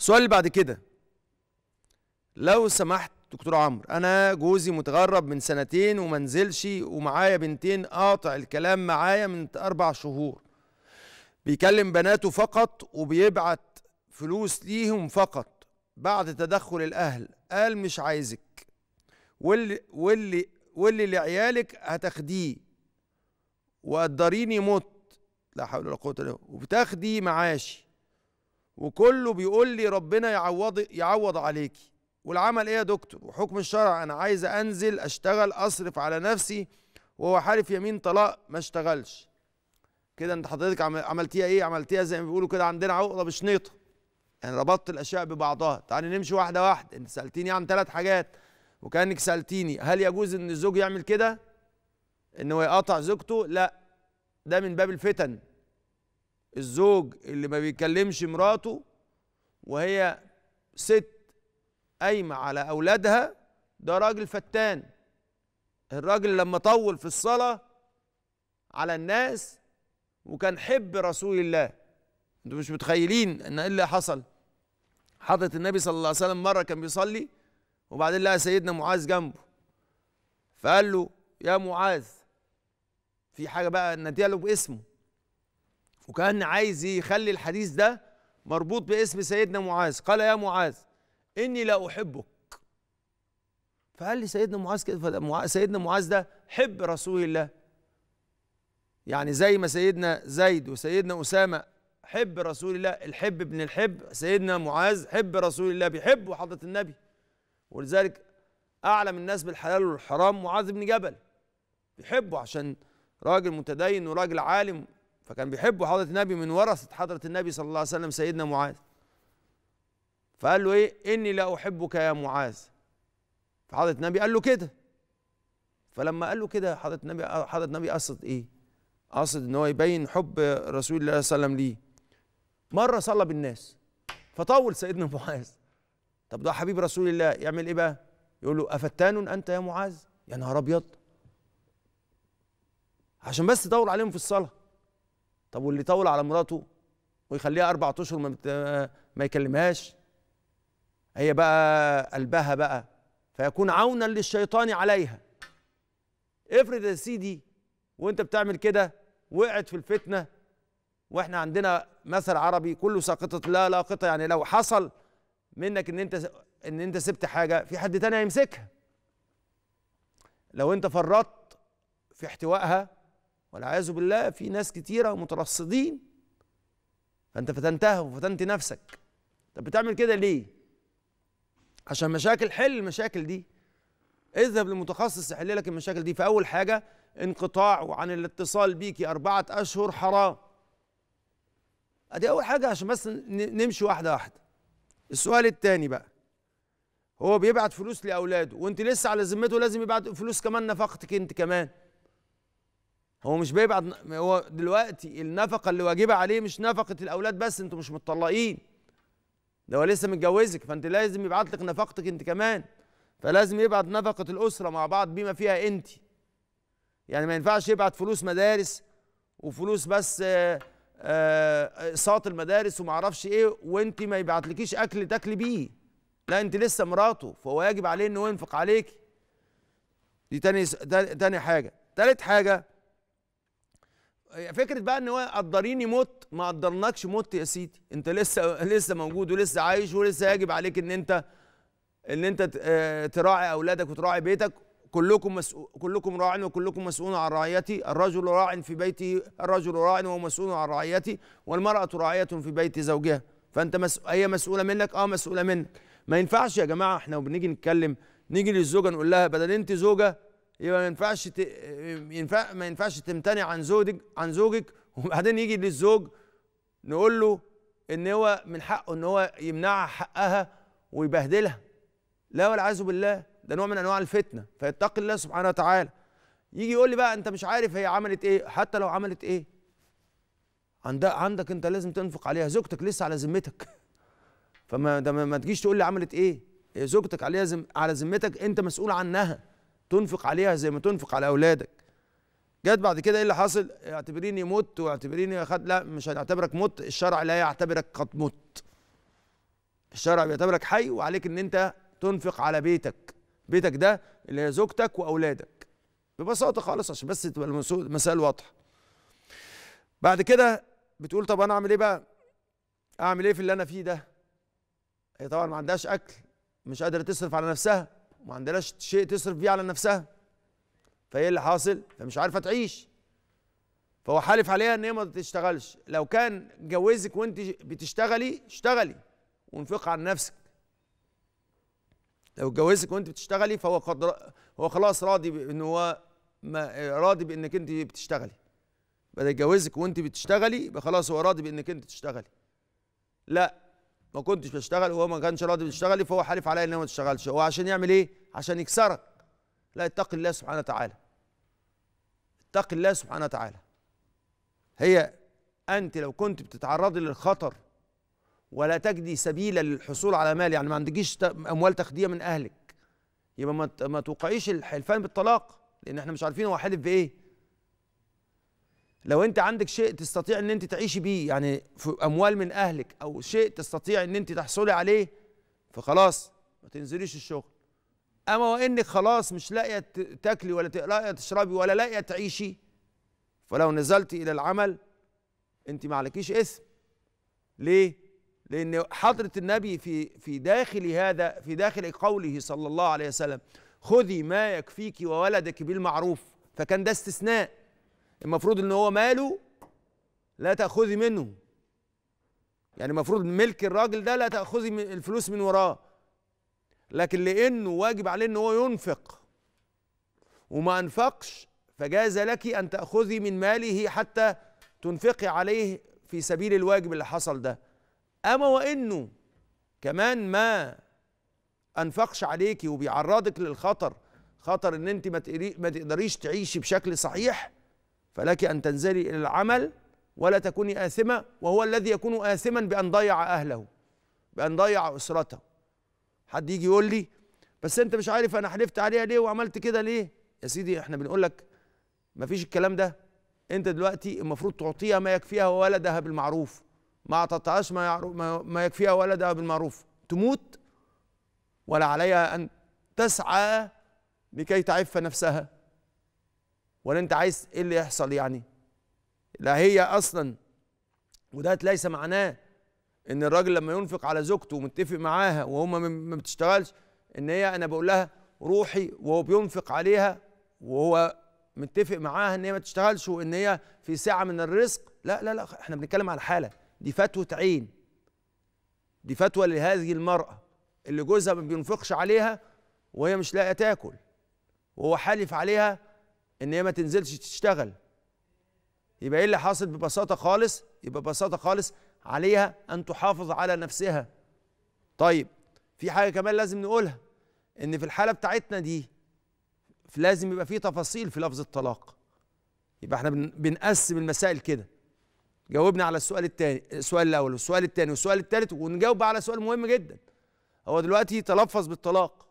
السؤال اللي بعد كده لو سمحت دكتور عمرو انا جوزي متغرب من سنتين ومنزلش ومعايا بنتين قاطع الكلام معايا من اربع شهور بيكلم بناته فقط وبيبعت فلوس ليهم فقط بعد تدخل الاهل قال مش عايزك واللي واللي واللي لعيالك هتاخديه وقدريني مت لا حول ولا قوه الا بالله وبتاخدي معاشي وكله بيقول لي ربنا يعوض يعوض عليكي والعمل ايه يا دكتور وحكم الشرع انا عايز انزل اشتغل اصرف على نفسي وهو حالف يمين طلاق ما اشتغلش كده انت حضرتك عملتيها ايه عملتيها زي ما بيقولوا كده عندنا عقده بشنيطه يعني ربطت الاشياء ببعضها تعالي نمشي واحده واحده انت سالتيني عن ثلاث حاجات وكانك سالتيني هل يجوز ان الزوج يعمل كده ان هو يقطع زوجته لا ده من باب الفتن الزوج اللي ما بيكلمش مراته وهي ست قايمة على أولادها ده راجل فتان الراجل لما طول في الصلاة على الناس وكان حب رسول الله انتوا مش متخيلين ان ايه اللي حصل حضرة النبي صلى الله عليه وسلم مرة كان بيصلي وبعدين لقى سيدنا معاذ جنبه فقال له يا معاذ في حاجة بقى نديها له باسمه وكان عايز يخلي الحديث ده مربوط باسم سيدنا معاذ قال يا معاذ اني لا احبك فقال لي سيدنا معاذ كده سيدنا معاذ ده حب رسول الله يعني زي ما سيدنا زيد وسيدنا اسامه حب رسول الله الحب ابن الحب سيدنا معاذ حب رسول الله بيحبه حضره النبي ولذلك اعلم الناس بالحلال والحرام معاذ بن جبل بيحبه عشان راجل متدين وراجل عالم فكان بيحبوا حضرة النبي من ورثة حضرة النبي صلى الله عليه وسلم سيدنا معاذ فقال له ايه اني لا احبك يا معاذ فحضرة النبي قال له كده فلما قال له كده حضرة النبي حضرة النبي قصد ايه قصد ان هو يبين حب رسول الله صلى الله عليه وسلم ليه مرة صلى بالناس فطول سيدنا معاذ طب ده حبيب رسول الله يعمل ايه بقى يقول له افتان انت يا معاذ يا نهار ابيض عشان بس تدور عليهم في الصلاه طب واللي طول على مراته ويخليها اربع اشهر ما, ما يكلمهاش هي بقى قلبها بقى فيكون عونا للشيطان عليها افرض يا سيدي وانت بتعمل كده وقعت في الفتنه واحنا عندنا مثل عربي كله ساقطه لا لاقطه يعني لو حصل منك ان انت ان انت سبت حاجه في حد تاني هيمسكها لو انت فرطت في احتوائها والعياذ بالله في ناس كتيرة مترصدين فأنت فتنتهى وفتنت نفسك طب بتعمل كده ليه؟ عشان مشاكل حل المشاكل دي اذهب لمتخصص يحل لك المشاكل دي فأول حاجة انقطاع عن الاتصال بيكي أربعة أشهر حرام أدي أول حاجة عشان بس نمشي واحدة واحدة السؤال الثاني بقى هو بيبعت فلوس لأولاده وأنت لسه على ذمته لازم يبعت فلوس كمان نفقتك أنت كمان هو مش بيبعت هو دلوقتي النفقه اللي واجبه عليه مش نفقه الاولاد بس انتوا مش متطلقين ده هو لسه متجوزك فانت لازم يبعت لك نفقتك انت كمان فلازم يبعت نفقه الاسره مع بعض بما فيها انت يعني ما ينفعش يبعت فلوس مدارس وفلوس بس آه، آه، اقساط المدارس وما اعرفش ايه وانت ما يبعتلكيش اكل تاكلي بيه لا انت لسه مراته فهو يجب عليه انه ينفق عليك دي تاني تاني حاجه تالت حاجه فكره بقى ان هو قدريني مت ما قدرناكش مت يا سيدي انت لسه لسه موجود ولسه عايش ولسه يجب عليك ان انت ان انت آه، تراعي اولادك وتراعي بيتك كلكم مسؤول كلكم راع وكلكم مسؤول عن رعيته الرجل راع في بيته الرجل راع وهو مسؤول عن رعيته والمراه راعيه في بيت زوجها فانت مس... هي مسؤوله منك اه مسؤوله منك ما ينفعش يا جماعه احنا وبنيجي نتكلم نيجي للزوجه نقول لها بدل انت زوجه يبقى ما ينفعش ت... ينفع ما ينفعش تمتنع عن زوجك عن زوجك وبعدين يجي للزوج نقول له ان هو من حقه ان هو يمنعها حقها ويبهدلها لا والعياذ بالله ده نوع من انواع الفتنه فيتقي الله سبحانه وتعالى يجي يقول لي بقى انت مش عارف هي عملت ايه حتى لو عملت ايه عندك عندك انت لازم تنفق عليها زوجتك لسه على ذمتك فما ده ما تجيش تقول لي عملت ايه زوجتك عليها زم... على ذمتك انت مسؤول عنها تنفق عليها زي ما تنفق على اولادك جت بعد كده ايه اللي حصل اعتبريني مت واعتبريني خد لا مش هنعتبرك مت الشرع لا يعتبرك قد مت الشرع بيعتبرك حي وعليك ان انت تنفق على بيتك بيتك ده اللي هي زوجتك واولادك ببساطه خالص عشان بس تبقى المسائل واضحه بعد كده بتقول طب انا اعمل ايه بقى اعمل ايه في اللي انا فيه ده هي طبعا ما عندهاش اكل مش قادره تصرف على نفسها وما عندهاش شيء تصرف بيه على نفسها فايه اللي حاصل فمش عارفه تعيش فهو حالف عليها ان هي ما تشتغلش لو كان جوزك وانت بتشتغلي اشتغلي وانفقي عن نفسك لو جوزك وانت بتشتغلي فهو قد هو خلاص راضي بان هو ما راضي بانك انت بتشتغلي بدل جوزك وانت بتشتغلي يبقى خلاص هو راضي بانك انت تشتغلي لا ما كنتش بشتغل وهو ما كانش راضي بيشتغل فهو حالف عليا ان انا ما اشتغلش هو عشان يعمل ايه عشان يكسرك لا اتق الله سبحانه وتعالى اتق الله سبحانه وتعالى هي انت لو كنت بتتعرضي للخطر ولا تجدي سبيلا للحصول على مال يعني ما عندكيش اموال تاخديها من اهلك يبقى ما ما توقعيش الحلفان بالطلاق لان احنا مش عارفين هو حلف بايه لو انت عندك شيء تستطيع ان انت تعيشي بيه يعني في اموال من اهلك او شيء تستطيع ان انت تحصلي عليه فخلاص ما تنزليش الشغل اما وانك خلاص مش لاقيه تاكلي ولا لاقيه تشربي ولا لاقيه تعيشي فلو نزلتي الى العمل انت ما عليكيش اسم ليه لان حضره النبي في في داخل هذا في داخل قوله صلى الله عليه وسلم خذي ما يكفيك وولدك بالمعروف فكان ده استثناء المفروض ان هو ماله لا تاخذي منه يعني المفروض ملك الراجل ده لا تاخذي الفلوس من وراه لكن لانه واجب عليه ان هو ينفق وما انفقش فجاز لك ان تاخذي من ماله حتى تنفقي عليه في سبيل الواجب اللي حصل ده اما وانه كمان ما انفقش عليكي وبيعرضك للخطر خطر ان انت ما تقدريش تعيشي بشكل صحيح فلك أن تنزلي إلى العمل ولا تكوني آثمة وهو الذي يكون آثما بأن ضيع أهله بأن ضيع أسرته حد يجي يقول لي بس أنت مش عارف أنا حلفت عليها ليه وعملت كده ليه يا سيدي إحنا بنقول لك مفيش الكلام ده أنت دلوقتي المفروض تعطيها ما يكفيها وولدها بالمعروف ما أعطتهاش ما, ما يكفيها ولدها بالمعروف تموت ولا عليها أن تسعى لكي تعف نفسها ولا انت عايز ايه اللي يحصل يعني لا هي اصلا وده ليس معناه ان الراجل لما ينفق على زوجته ومتفق معاها وهما ما بتشتغلش ان هي انا بقول لها روحي وهو بينفق عليها وهو متفق معاها ان هي ما تشتغلش وان هي في ساعه من الرزق لا لا لا احنا بنتكلم على حاله دي فتوى عين دي فتوى لهذه المراه اللي جوزها ما بينفقش عليها وهي مش لاقيه تاكل وهو حالف عليها ان هي ما تنزلش تشتغل يبقى ايه اللي حاصل ببساطه خالص يبقى ببساطه خالص عليها ان تحافظ على نفسها طيب في حاجه كمان لازم نقولها ان في الحاله بتاعتنا دي لازم يبقى في تفاصيل في لفظ الطلاق يبقى احنا بنقسم المسائل كده جاوبنا على السؤال الثاني السؤال الاول والسؤال الثاني والسؤال الثالث ونجاوب على سؤال مهم جدا هو دلوقتي تلفظ بالطلاق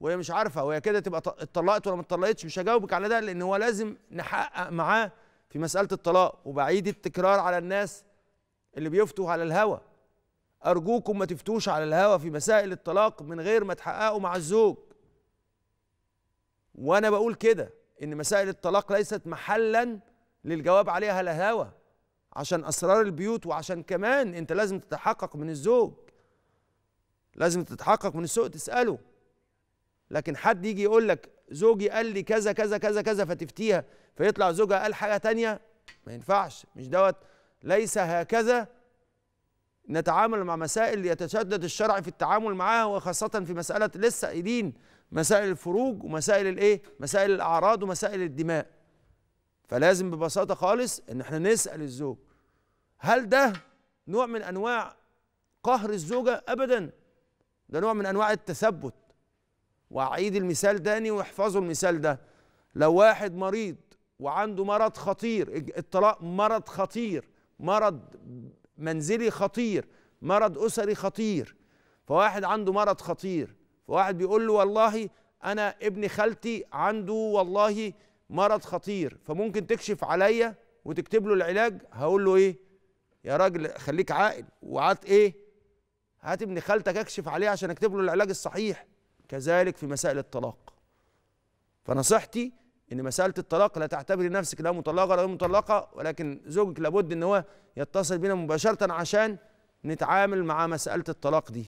وهي مش عارفه وهي كده تبقى اتطلقت ولا ما اتطلقتش مش هجاوبك على ده لان هو لازم نحقق معاه في مساله الطلاق وبعيد التكرار على الناس اللي بيفتوا على الهوى ارجوكم ما تفتوش على الهوى في مسائل الطلاق من غير ما تحققوا مع الزوج وانا بقول كده ان مسائل الطلاق ليست محلا للجواب عليها على هوى عشان اسرار البيوت وعشان كمان انت لازم تتحقق من الزوج لازم تتحقق من السوق تساله لكن حد يجي يقول لك زوجي قال لي كذا كذا كذا كذا فتفتيها فيطلع زوجها قال حاجه تانية ما ينفعش مش دوت ليس هكذا نتعامل مع مسائل يتشدد الشرع في التعامل معها وخاصه في مساله لسه قايلين مسائل الفروج ومسائل الايه مسائل الاعراض ومسائل الدماء فلازم ببساطه خالص ان احنا نسال الزوج هل ده نوع من انواع قهر الزوجه ابدا ده نوع من انواع التثبت واعيد المثال تاني واحفظوا المثال ده لو واحد مريض وعنده مرض خطير الطلاق مرض خطير مرض منزلي خطير مرض اسري خطير فواحد عنده مرض خطير فواحد بيقول له والله انا ابن خالتي عنده والله مرض خطير فممكن تكشف عليا وتكتب له العلاج هقول له ايه يا راجل خليك عاقل وعاد ايه هات ابن خالتك اكشف عليه عشان اكتب له العلاج الصحيح كذلك في مسائل الطلاق فنصيحتي ان مساله الطلاق لا تعتبري نفسك لا مطلقه ولا مطلقه ولكن زوجك لابد ان هو يتصل بنا مباشره عشان نتعامل مع مساله الطلاق دي